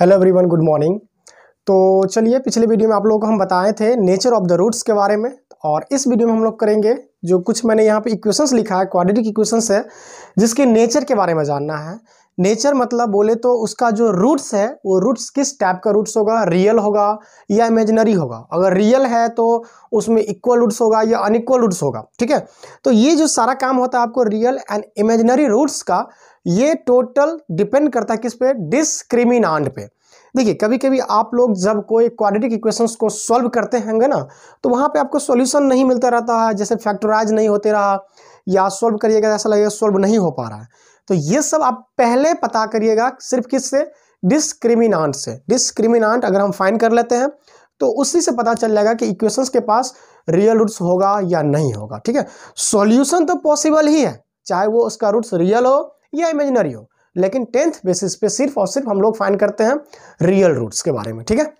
hello everyone good morning तो चलिए पिछले वीडियो में आप लोगों को हम बताए थे नेचर ऑफ द रूट्स के बारे में और इस वीडियो में हम लोग करेंगे जो कुछ मैंने यहाँ पे इक्वेशंस लिखा है क्वाड्रेटिक इक्वेशंस है जिसके नेचर के बारे में जानना है नेचर मतलब बोले तो उसका जो रूट्स है वो रूट्स किस टाइप का रूट्स होगा रियल होगा या इमेजिनरी होगा अगर रियल है तो उसमें इक्वल रूट्स होगा या अनइक्वल रूट्स होगा ठीक है तो ये जो सारा काम होता है आपको रियल एंड इमेजिनरी रूट्स का ये टोटल डिपेंड करता है किस पे डिस्क्रिमिनांड पे देखिए कभी कभी आप लोग जब कोई क्वाड्रेटिक इक्वेशंस को सॉल्व करते होंगे ना तो वहाँ पे आपको सॉल्यूशन नहीं मिलता रहता है जैसे फैक्टराइज नहीं होते रहा या सॉल्व करिएगा तो ऐसा लगेगा सॉल्व नहीं हो पा रहा है तो ये सब आप पहले पता करिएगा सिर्फ किस से डिस्क्रिमिनांट से डिस्क्रिमिनांट अगर हम फाइन कर लेते हैं तो उसी से पता चल जाएगा कि इक्वेशंस के पास रियल रूट्स होगा या नहीं होगा ठीक है सॉल्यूशन तो पॉसिबल ही है चाहे वो उसका रूट्स रियल हो या इमेजिनरी हो लेकिन टेंथ बेसिस पे सिर्फ और सिर्फ हम लोग फाइन करते हैं रियल रूट्स के बारे में ठीक है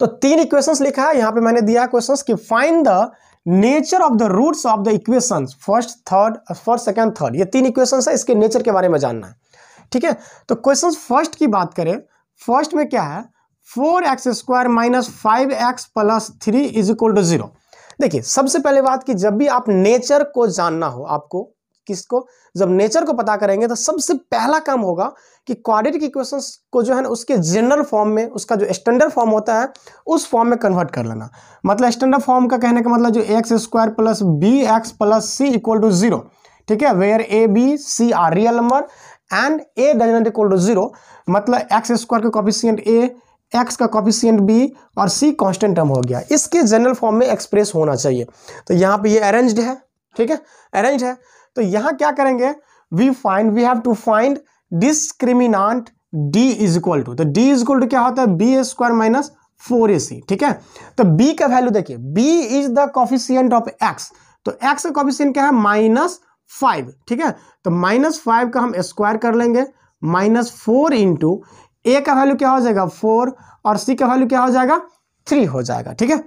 तो तीन इक्वेशंस लिखा है यहां पे मैंने दिया क्वेश्चंस कि find the nature of the roots of the equations first third first second third ये तीन इक्वेशन है इसके नेचर के बारे में जानना है ठीक है तो क्वेश्चन फर्स्ट की बात करें फर्स्ट में क्या है four X square minus five X plus three is equal to zero देखिए सबसे पहले बात कि जब भी आप नेचर को जानना हो आपको किसको जब नेचर को पता करेंगे तो सबसे पहला काम होगा कि क्वाड्रेटिक इक्वेशंस को जो है ना उसके जनरल फॉर्म में उसका जो स्टैंडर्ड फॉर्म होता है उस फॉर्म में कन्वर्ट कर लेना मतलब स्टैंडर्ड फॉर्म का कहने का मतलब जो X square plus B X plus C equal to zero ठीक है where A B C are real number and A does not equal to zero मतलब एक्स स्क्वायर का कॉफिशियंट ए एक्स का कॉफिशियंट बी और C constant term हो गया इसके general form में एक्सप्रेस होना चाहिए तो यहाँ पर ये अरेंज्ड है ठीक है अरेंज है तो यहां क्या करेंगे we find we have to find discriminant D is equal to तो डी इज इक्वल टू क्या होता है B square minus four A C ठीक है तो b का वैल्यू देखिए b is the coefficient of x तो x का कॉफिशियंट क्या है माइनस फाइव ठीक है तो माइनस फाइव का हम स्क्वायर कर लेंगे माइनस फोर इंटू ए का वैल्यू क्या हो जाएगा फोर और c का वैल्यू क्या हो जाएगा थ्री हो जाएगा ठीक है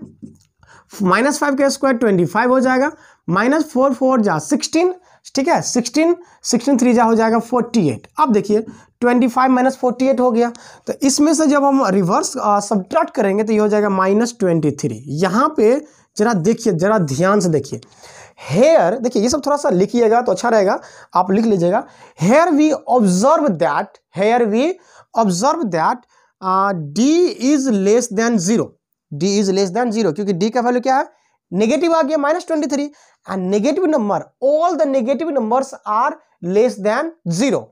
माइनस फाइव का स्क्वायर ट्वेंटी फाइव हो जाएगा माइनस फोर फोर जा सिक्सटीन ठीक है सिक्सटीन सिक्सटीन थ्री जा हो जाएगा फोर्टी एट अब देखिए twenty five minus forty eight हो गया तो इसमें से जब हम रिवर्स सब्ट्रैक्ट करेंगे तो ये हो जाएगा माइनस ट्वेंटी थ्री यहाँ पे जरा देखिए जरा ध्यान से देखिए हेयर देखिए ये सब थोड़ा सा लिखिएगा तो अच्छा रहेगा आप लिख लीजिएगा here we observe that here we observe that D is less than zero d is less than zero क्योंकि d का वैल्यू क्या है नेगेटिव आ गया minus twenty three and negative number all the negative numbers are less than zero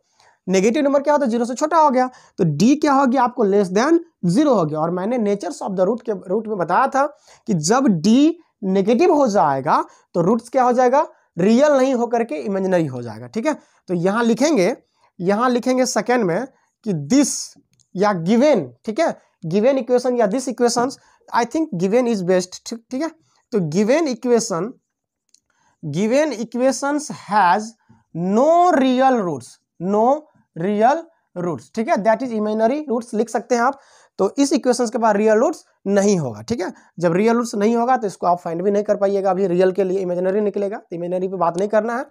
negative number क्या होता है zero से छोटा हो गया तो d क्या हो गया आपको लेस देन जीरो हो गया और मैंने नेचर ऑफ द रूट के रूट में बताया था कि जब d नेगेटिव हो जाएगा तो रूट्स क्या हो जाएगा रियल नहीं होकर के इमेजनरी हो जाएगा ठीक है तो यहां लिखेंगे यहां लिखेंगे सेकेंड में कि दिस या गिवेन ठीक है गिवेन इक्वेशन या this equations I think given is best ठीक ठीक है तो given equation given equations has no real roots no real roots ठीक है दैट इज इमेजनरी रूट्स लिख सकते हैं आप तो इस इक्वेशंस के बाद रियल रूट्स नहीं होगा ठीक है जब रियल रूट्स नहीं होगा तो इसको आप फाइंड भी नहीं कर पाइएगा अभी रियल के लिए इमेजनरी निकलेगा तो इमेजनरी पे बात नहीं करना है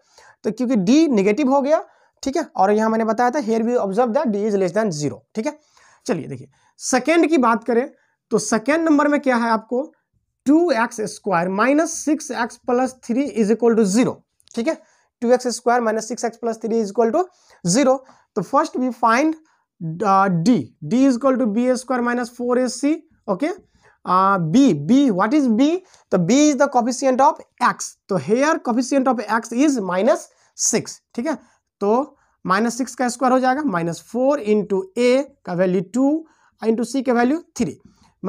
तो क्योंकि डी निगेटिव हो गया ठीक है और यहाँ मैंने बताया था here we observe that D is less than zero ठीक है चलिए देखिए सेकेंड की बात करें तो सेकेंड नंबर में क्या है आपको two X square minus six X plus three is equal to zero ठीक है two X square minus six X plus three is equal to zero तो first we find D D is equal to B square minus four A C okay B B what is B तो B is the coefficient of X तो here coefficient of X is minus six ठीक है तो minus six का square हो जाएगा minus four into ए का value to into C का value three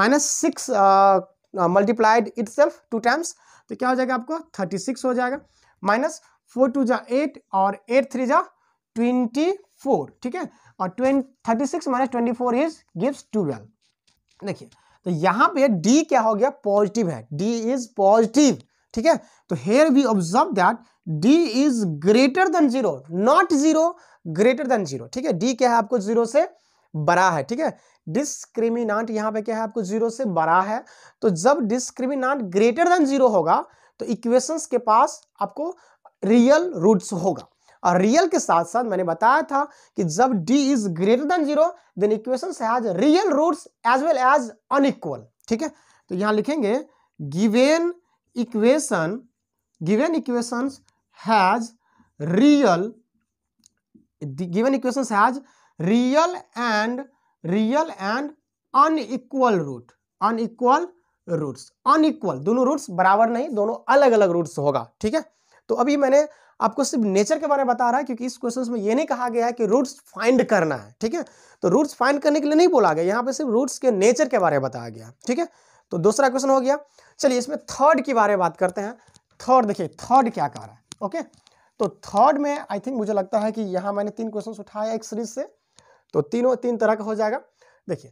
minus six multiplied itself two times तो क्या हो जाएगा आपको थर्टी सिक्स हो जाएगा माइनस फोर टू जा एट और एट थ्री जा ट्वेंटी फोर ठीक है और twenty thirty six minus twenty four is gives twelve देखिए तो यहाँ पे d क्या हो गया पॉजिटिव है d इज पॉजिटिव ठीक है तो here we observe that d is greater than zero not zero greater than zero ठीक है d क्या है आपको जीरो से बड़ा है ठीक है डिस्क्रिमिनाट यहाँ पे क्या है आपको जीरो से बड़ा है तो जब डिस्क्रिमिनाट ग्रेटर देन जीरो होगा तो इक्वेशंस के पास आपको रियल रूट्स होगा और रियल के साथ साथ मैंने बताया था कि जब D is greater than zero then equation has real roots as well as unequal ठीक है तो यहां लिखेंगे given equation given equation has real given equation has real and real and unequal root unequal roots unequal दोनों roots बराबर नहीं दोनों अलग अलग रूट्स होगा ठीक है तो अभी मैंने आपको सिर्फ नेचर के बारे में बता रहा है क्योंकि इस क्वेश्चन में ये नहीं कहा गया है कि रूट्स फाइंड करना है ठीक है तो रूट्स फाइंड करने के लिए नहीं बोला गया यहाँ पे सिर्फ रूट्स के नेचर के बारे में बताया गया ठीक है तो दूसरा क्वेश्चन हो गया चलिए इसमें थर्ड के बारे में बात करते हैं थर्ड देखिए थर्ड क्या कह रहा है ओके तो थर्ड में आई थिंक मुझे लगता है कि यहाँ मैंने तीन क्वेश्चन उठाया एक सीरीज से तो तीनों तीन तरह का हो जाएगा देखिए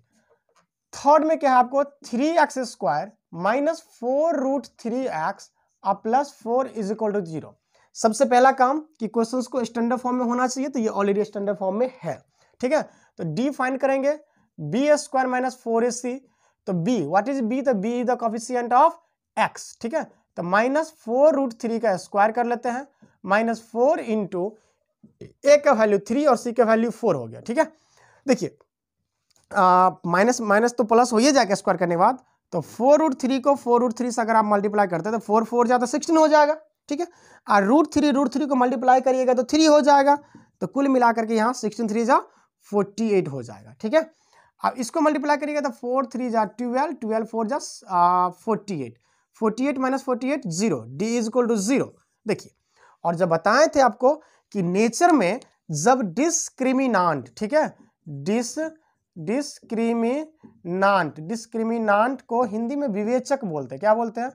थर्ड में क्या है आपको three X square minus four root three X और plus four is equal to zero सबसे पहला काम कि क्वेश्चंस को स्टैंडर्ड फॉर्म में होना चाहिए तो ये ऑलरेडी स्टैंडर्ड फॉर्म में है ठीक है तो डी फाइंड करेंगे B square minus four S C तो बी व्हाट इज बी तो B is the coefficient of X ठीक है तो माइनस फोर रूट थ्री का स्क्वायर कर लेते हैं माइनस फोर इंटू ए का वैल्यू थ्री और सी का वैल्यू फोर हो गया ठीक है देखिए माइनस माइनस तो प्लस हो ही जाएगा स्क्वायर करने के बाद तो फोर रूट थ्री को फोर रूट थ्री से अगर आप मल्टीप्लाई करते हैं तो फोर फोर जाए तो सिक्सटीन हो जाएगा ठीक है और रूट थ्री रूट थ्री को मल्टीप्लाई करिएगा तो थ्री हो जाएगा तो कुल मिलाकर के यहाँ सिक्सटीन थ्री जा फोर्टी एट हो जाएगा ठीक है अब इसको मल्टीप्लाई करिएगा तो फोर थ्री जा ट्वेल्व ट्वेल्व फोर जा forty eight forty eight minus forty eight zero D is equal to zero देखिए और जब बताए थे आपको कि नेचर में जब डिस्क्रिमिनांट ठीक है डिस डिस्क्रिमिनांट डिस्क्रिमिनांट को हिंदी में विवेचक बोलते हैं क्या बोलते हैं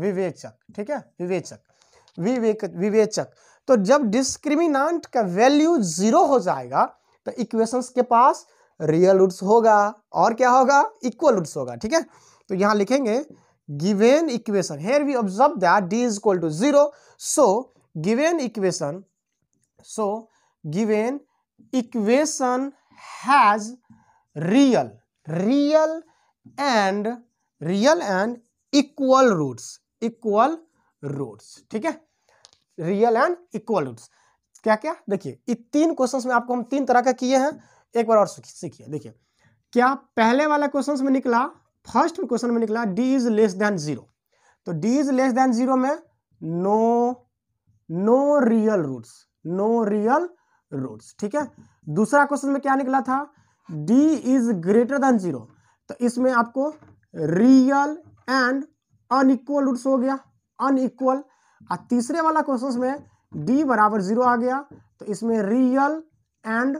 विवेचक ठीक है विवेचक विवेक विवेचक तो जब डिस्क्रिमिनांट का वैल्यू जीरो हो जाएगा तो इक्वेशंस के पास रियल रूट्स होगा और क्या होगा इक्वल रूट्स होगा ठीक है तो यहां लिखेंगे given equation here we observe that D is equal to zero so given equation so given equation has real real and real and equal roots equal roots ठीक है रियल एंड इक्वल रूट्स क्या क्या देखिए तीन questions में आपको हम तीन तरह का किए हैं एक बार और सीखिए देखिए क्या पहले वाला क्वेश्चन में निकला फर्स्ट क्वेश्चन में निकला D is less than zero तो D is less than zero में no no real roots no real roots ठीक है दूसरा क्वेश्चन में क्या निकला था D is greater than zero तो इसमें आपको रियल एंड अनइक्वल रूट्स हो गया अनइक्वल और तीसरे वाला क्वेश्चन में डी बराबर जीरो आ गया तो इसमें रियल एंड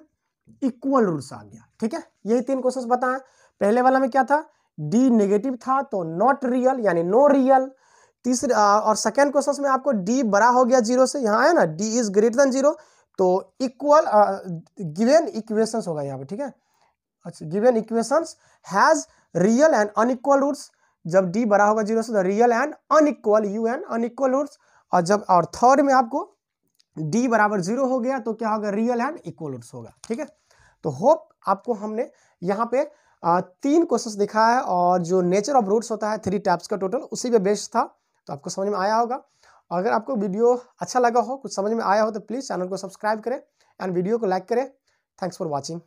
इक्वल रूट्स आ गया ठीक है यही तीन क्वेश्चन बताएं पहले वाला में क्या था डी नेगेटिव था तो नॉट रियल यानी नो रियल तीसरे और सेकेंड क्वेश्चन में आपको डी बड़ा हो गया जीरो से यहाँ है ना D is greater than zero तो इक्वल गिवेन इक्वेशंस होगा यहाँ पे ठीक है अच्छा given equations has real and unequal roots जब डी बड़ा होगा जीरो से तो real and unequal you and unequal roots और जब और थर्ड में आपको डी बराबर जीरो हो गया तो क्या होगा रियल एंड इक्वल रूट्स होगा ठीक है तो होप आपको हमने यहाँ पे uh, तीन क्वेश्चन दिखाया है और जो नेचर ऑफ रूट्स होता है थ्री टाइप्स का टोटल उसी पे बेस्ट था तो आपको समझ में आया होगा अगर आपको वीडियो अच्छा लगा हो कुछ समझ में आया हो तो प्लीज़ चैनल को सब्सक्राइब करें एंड वीडियो को लाइक करें थैंक्स फॉर वॉचिंग